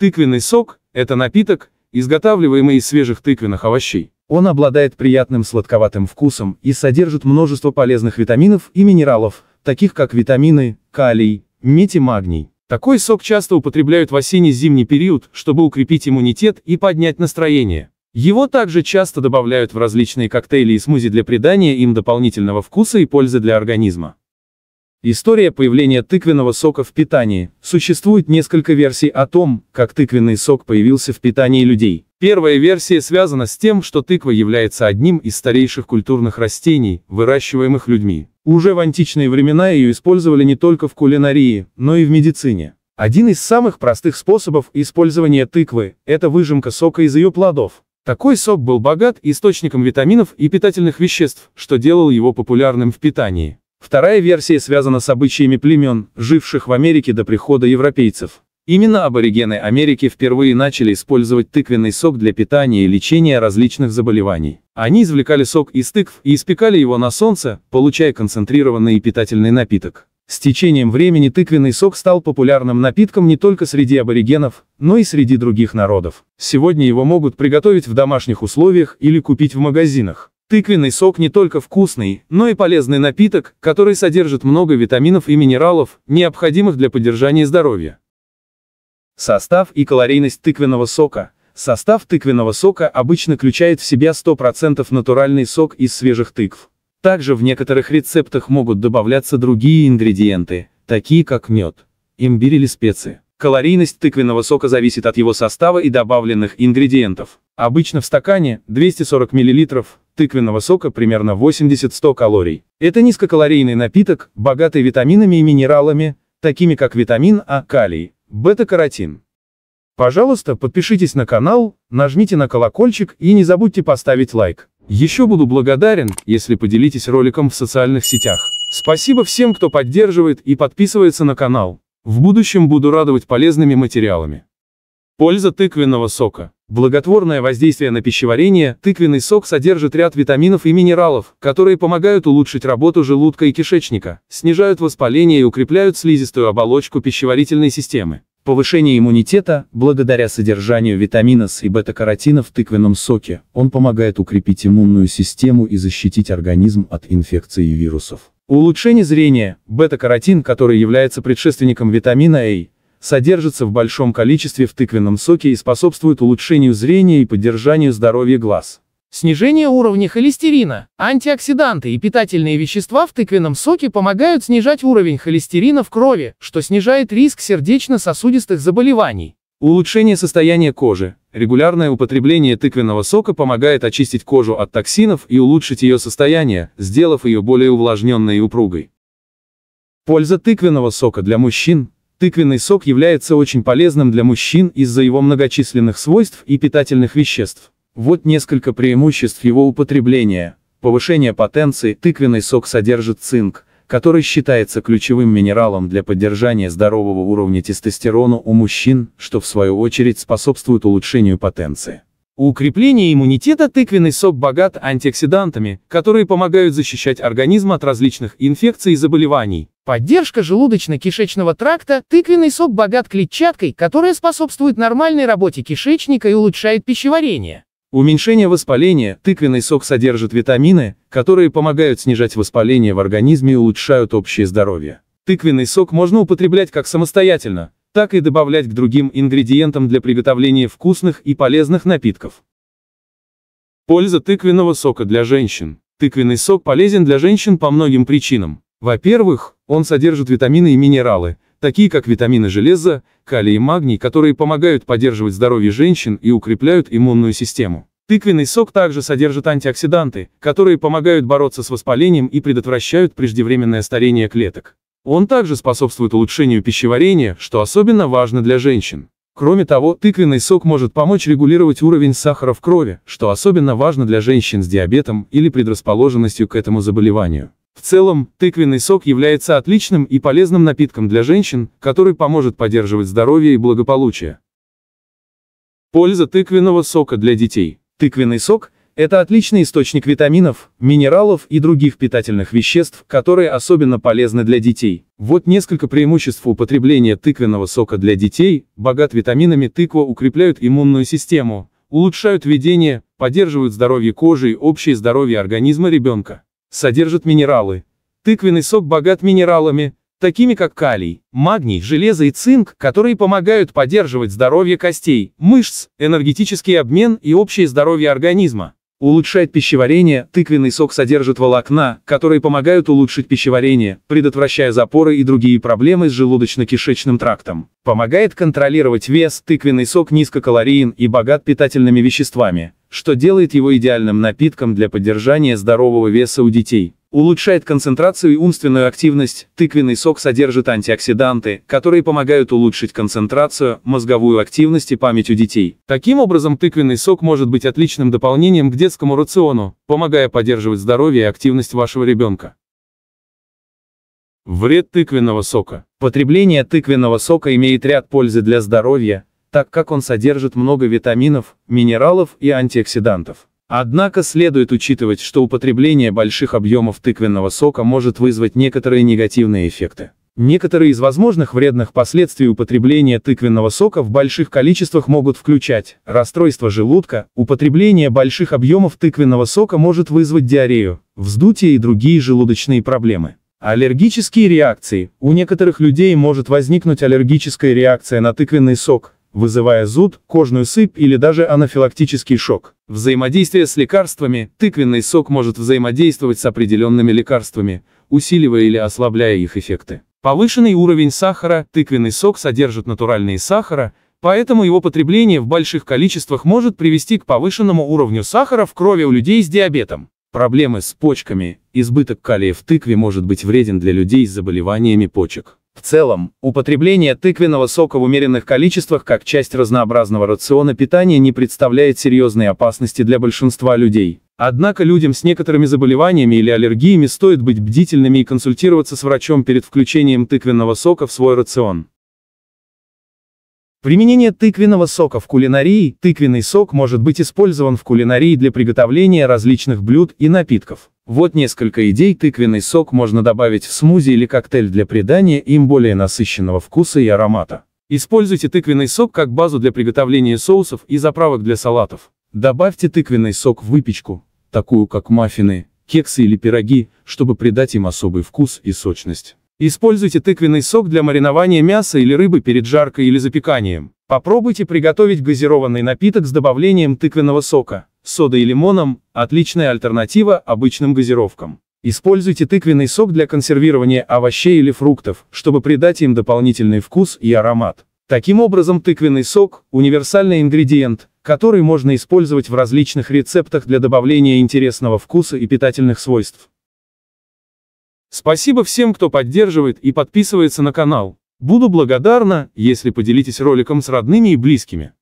Тыквенный сок – это напиток, изготавливаемый из свежих тыквенных овощей. Он обладает приятным сладковатым вкусом и содержит множество полезных витаминов и минералов, таких как витамины, калий, медь и магний. Такой сок часто употребляют в осенне-зимний период, чтобы укрепить иммунитет и поднять настроение. Его также часто добавляют в различные коктейли и смузи для придания им дополнительного вкуса и пользы для организма. История появления тыквенного сока в питании. Существует несколько версий о том, как тыквенный сок появился в питании людей. Первая версия связана с тем, что тыква является одним из старейших культурных растений, выращиваемых людьми. Уже в античные времена ее использовали не только в кулинарии, но и в медицине. Один из самых простых способов использования тыквы – это выжимка сока из ее плодов. Такой сок был богат источником витаминов и питательных веществ, что делало его популярным в питании. Вторая версия связана с обычаями племен, живших в Америке до прихода европейцев. Именно аборигены Америки впервые начали использовать тыквенный сок для питания и лечения различных заболеваний. Они извлекали сок из тыкв и испекали его на солнце, получая концентрированный и питательный напиток. С течением времени тыквенный сок стал популярным напитком не только среди аборигенов, но и среди других народов. Сегодня его могут приготовить в домашних условиях или купить в магазинах. Тыквенный сок не только вкусный, но и полезный напиток, который содержит много витаминов и минералов, необходимых для поддержания здоровья. Состав и калорийность тыквенного сока. Состав тыквенного сока обычно включает в себя 100% натуральный сок из свежих тыкв. Также в некоторых рецептах могут добавляться другие ингредиенты, такие как мед, имбирь или специи. Калорийность тыквенного сока зависит от его состава и добавленных ингредиентов. Обычно в стакане 240 мл, тыквенного сока примерно 80-100 калорий. Это низкокалорийный напиток, богатый витаминами и минералами, такими как витамин А, калий, бета-каротин. Пожалуйста, подпишитесь на канал, нажмите на колокольчик и не забудьте поставить лайк. Еще буду благодарен, если поделитесь роликом в социальных сетях. Спасибо всем, кто поддерживает и подписывается на канал. В будущем буду радовать полезными материалами. Польза тыквенного сока. Благотворное воздействие на пищеварение, тыквенный сок содержит ряд витаминов и минералов, которые помогают улучшить работу желудка и кишечника, снижают воспаление и укрепляют слизистую оболочку пищеварительной системы. Повышение иммунитета, благодаря содержанию витамина С и бета-каротина в тыквенном соке, он помогает укрепить иммунную систему и защитить организм от инфекций и вирусов. Улучшение зрения, бета-каротин, который является предшественником витамина А, содержатся в большом количестве в тыквенном соке и способствуют улучшению зрения и поддержанию здоровья глаз. Снижение уровня холестерина, антиоксиданты и питательные вещества в тыквенном соке помогают снижать уровень холестерина в крови, что снижает риск сердечно-сосудистых заболеваний. Улучшение состояния кожи. Регулярное употребление тыквенного сока помогает очистить кожу от токсинов и улучшить ее состояние, сделав ее более увлажненной и упругой. Польза тыквенного сока для мужчин. Тыквенный сок является очень полезным для мужчин из-за его многочисленных свойств и питательных веществ. Вот несколько преимуществ его употребления. Повышение потенции. Тыквенный сок содержит цинк, который считается ключевым минералом для поддержания здорового уровня тестостерона у мужчин, что в свою очередь способствует улучшению потенции. У укрепления иммунитета тыквенный сок богат антиоксидантами, которые помогают защищать организм от различных инфекций и заболеваний. Поддержка желудочно-кишечного тракта, тыквенный сок богат клетчаткой, которая способствует нормальной работе кишечника и улучшает пищеварение. Уменьшение воспаления, тыквенный сок содержит витамины, которые помогают снижать воспаление в организме и улучшают общее здоровье. Тыквенный сок можно употреблять как самостоятельно, так и добавлять к другим ингредиентам для приготовления вкусных и полезных напитков. Польза тыквенного сока для женщин. Тыквенный сок полезен для женщин по многим причинам. Во-первых, он содержит витамины и минералы, такие как витамины железа, калий и магний, которые помогают поддерживать здоровье женщин и укрепляют иммунную систему. Тыквенный сок также содержит антиоксиданты, которые помогают бороться с воспалением и предотвращают преждевременное старение клеток. Он также способствует улучшению пищеварения, что особенно важно для женщин. Кроме того, тыквенный сок может помочь регулировать уровень сахара в крови, что особенно важно для женщин с диабетом или предрасположенностью к этому заболеванию. В целом, тыквенный сок является отличным и полезным напитком для женщин, который поможет поддерживать здоровье и благополучие. Польза тыквенного сока для детей. Тыквенный сок – это отличный источник витаминов, минералов и других питательных веществ, которые особенно полезны для детей. Вот несколько преимуществ употребления тыквенного сока для детей. Богат витаминами тыква укрепляют иммунную систему, улучшают видение, поддерживают здоровье кожи и общее здоровье организма ребенка. Содержит минералы. Тыквенный сок богат минералами, такими как калий, магний, железо и цинк, которые помогают поддерживать здоровье костей, мышц, энергетический обмен и общее здоровье организма. Улучшает пищеварение, тыквенный сок содержит волокна, которые помогают улучшить пищеварение, предотвращая запоры и другие проблемы с желудочно-кишечным трактом. Помогает контролировать вес, тыквенный сок низкокалориен и богат питательными веществами что делает его идеальным напитком для поддержания здорового веса у детей. Улучшает концентрацию и умственную активность, тыквенный сок содержит антиоксиданты, которые помогают улучшить концентрацию, мозговую активность и память у детей. Таким образом тыквенный сок может быть отличным дополнением к детскому рациону, помогая поддерживать здоровье и активность вашего ребенка. Вред тыквенного сока. Потребление тыквенного сока имеет ряд пользы для здоровья, так как он содержит много витаминов, минералов и антиоксидантов. Однако следует учитывать, что употребление больших объемов тыквенного сока может вызвать некоторые негативные эффекты. Некоторые из возможных вредных последствий употребления тыквенного сока в больших количествах могут включать расстройство желудка, употребление больших объемов тыквенного сока может вызвать диарею, вздутие и другие желудочные проблемы. Аллергические реакции. У некоторых людей может возникнуть аллергическая реакция на тыквенный сок, вызывая зуд, кожную сыпь или даже анафилактический шок. Взаимодействие с лекарствами. Тыквенный сок может взаимодействовать с определенными лекарствами, усиливая или ослабляя их эффекты. Повышенный уровень сахара. Тыквенный сок содержит натуральные сахара, поэтому его потребление в больших количествах может привести к повышенному уровню сахара в крови у людей с диабетом. Проблемы с почками. Избыток калия в тыкве может быть вреден для людей с заболеваниями почек. В целом, употребление тыквенного сока в умеренных количествах как часть разнообразного рациона питания не представляет серьезной опасности для большинства людей. Однако людям с некоторыми заболеваниями или аллергиями стоит быть бдительными и консультироваться с врачом перед включением тыквенного сока в свой рацион. Применение тыквенного сока в кулинарии Тыквенный сок может быть использован в кулинарии для приготовления различных блюд и напитков. Вот несколько идей тыквенный сок можно добавить в смузи или коктейль для придания им более насыщенного вкуса и аромата. Используйте тыквенный сок как базу для приготовления соусов и заправок для салатов. Добавьте тыквенный сок в выпечку, такую как маффины, кексы или пироги, чтобы придать им особый вкус и сочность. Используйте тыквенный сок для маринования мяса или рыбы перед жаркой или запеканием. Попробуйте приготовить газированный напиток с добавлением тыквенного сока содой и лимоном – отличная альтернатива обычным газировкам. Используйте тыквенный сок для консервирования овощей или фруктов, чтобы придать им дополнительный вкус и аромат. Таким образом тыквенный сок – универсальный ингредиент, который можно использовать в различных рецептах для добавления интересного вкуса и питательных свойств. Спасибо всем, кто поддерживает и подписывается на канал. Буду благодарна, если поделитесь роликом с родными и близкими.